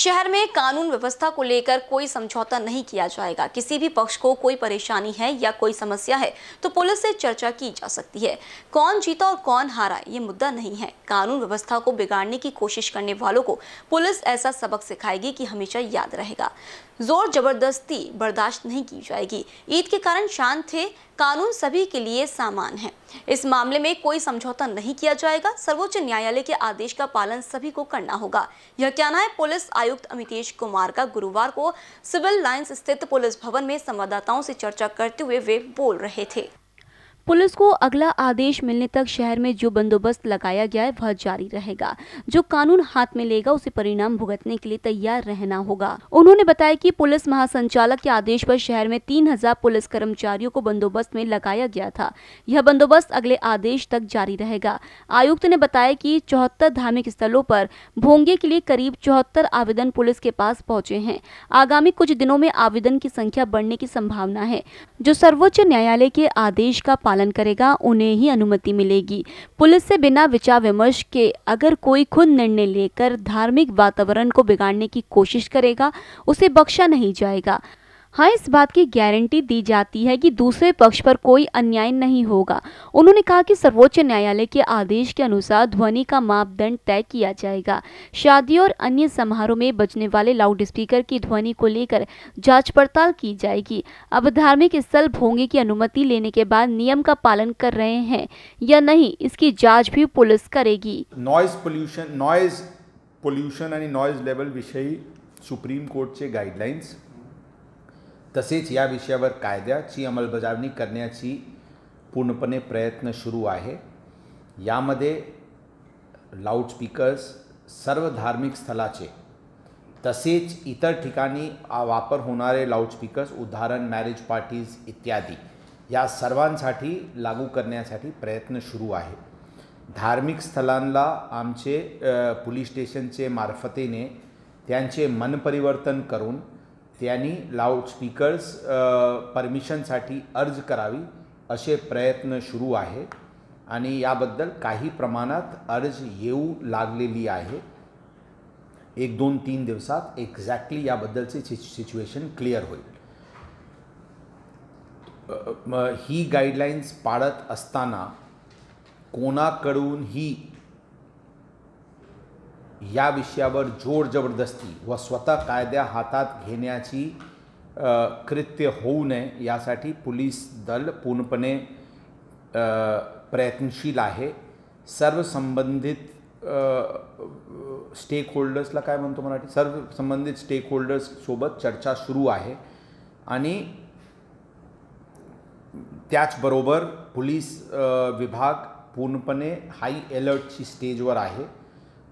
शहर में कानून व्यवस्था को लेकर कोई समझौता नहीं किया जाएगा किसी भी पक्ष को कोई परेशानी है या कोई समस्या है तो पुलिस से चर्चा की जा सकती है कौन जीता और कौन हारा ये मुद्दा नहीं है कानून व्यवस्था को बिगाड़ने की कोशिश करने वालों को पुलिस ऐसा सबक सिखाएगी कि हमेशा याद रहेगा जोर जबरदस्ती बर्दाश्त नहीं की जाएगी ईद के कारण शांत थे कानून सभी के लिए समान है इस मामले में कोई समझौता नहीं किया जाएगा सर्वोच्च न्यायालय के आदेश का पालन सभी को करना होगा यह कहना है पुलिस आयुक्त अमितेश कुमार का गुरुवार को सिविल लाइन्स स्थित पुलिस भवन में संवाददाताओं से चर्चा करते हुए वे बोल रहे थे पुलिस को अगला आदेश मिलने तक शहर में जो बंदोबस्त लगाया गया है वह जारी रहेगा जो कानून हाथ में लेगा उसे परिणाम भुगतने के लिए तैयार रहना होगा उन्होंने बताया कि पुलिस महासंचालक के आदेश पर शहर में 3000 पुलिस कर्मचारियों को बंदोबस्त में लगाया गया था यह बंदोबस्त अगले आदेश तक जारी रहेगा आयुक्त ने बताया की चौहत्तर धार्मिक स्थलों पर भोंगे के लिए करीब चौहत्तर आवेदन पुलिस के पास पहुँचे है आगामी कुछ दिनों में आवेदन की संख्या बढ़ने की संभावना है जो सर्वोच्च न्यायालय के आदेश का पालन करेगा उन्हें ही अनुमति मिलेगी पुलिस से बिना विचार विमर्श के अगर कोई खुद निर्णय लेकर धार्मिक वातावरण को बिगाड़ने की कोशिश करेगा उसे बख्शा नहीं जाएगा हाँ इस बात की गारंटी दी जाती है कि दूसरे पक्ष पर कोई अन्याय नहीं होगा उन्होंने कहा कि सर्वोच्च न्यायालय के आदेश के अनुसार ध्वनि का मापदंड तय किया जाएगा शादी और अन्य समारोह में बजने वाले लाउड स्पीकर की ध्वनि को लेकर जांच पड़ताल की जाएगी अब धार्मिक स्थल भोंगे की अनुमति लेने के बाद नियम का पालन कर रहे हैं या नहीं इसकी जाँच भी पुलिस करेगी नॉइज पोल्यूशन नॉइज पोल्यूशन आणि नॉइज लेवल विषय सुप्रीम कोर्ट से गाइडलाइंस तसेच या विषयावर कायद्याची अंमलबजावणी करण्याची पूर्णपणे प्रयत्न सुरू आहे यामध्ये लाऊडस्पीकर्स सर्व धार्मिक स्थलाचे तसेच इतर ठिकाणी वापर होणारे लाऊडस्पीकर्स उदाहरण मॅरेज पार्टीज इत्यादी या सर्वांसाठी लागू करण्यासाठी प्रयत्न सुरू आहे धार्मिक स्थलांना आमचे पोलीस स्टेशनचे मार्फतीने त्यांचे मनपरिवर्तन करून त्यांनी लाऊडस्पीकर्स परमिशनसाठी अर्ज करावी असे प्रयत्न सुरू आहे आणि याबद्दल काही प्रमाणात अर्ज येऊ लागलेली आहे एक दोन तीन दिवसात एक्झॅक्टली याबद्दलचे सिच्युएशन क्लिअर होईल ही गाईडलाईन्स पाळत असताना कोणाकडूनही या विषयावर जोर जबरदस्ती व स्वतः कायद्या हातात घेण्याची कृत्य होऊ नये यासाठी पोलीस दल पूर्णपणे प्रयत्नशील आहे सर्व संबंधित स्टेक होल्डर्सला काय म्हणतो मराठी सर्व संबंधित स्टेक होल्डर्ससोबत चर्चा सुरू आहे आणि त्याचबरोबर पोलीस विभाग पूर्णपणे हाय अलर्टची स्टेजवर आहे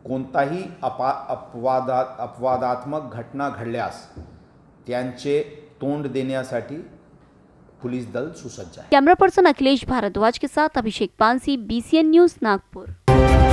कोणताही अपा अपवादा अपवादात्मक घटना घड़स तोड़ देने पुलिस दल सुसज्ज है कैमरा पर्सन अखिलेश भारद्वाज के साथ अभिषेक पानसी बीसीएन न्यूज नागपुर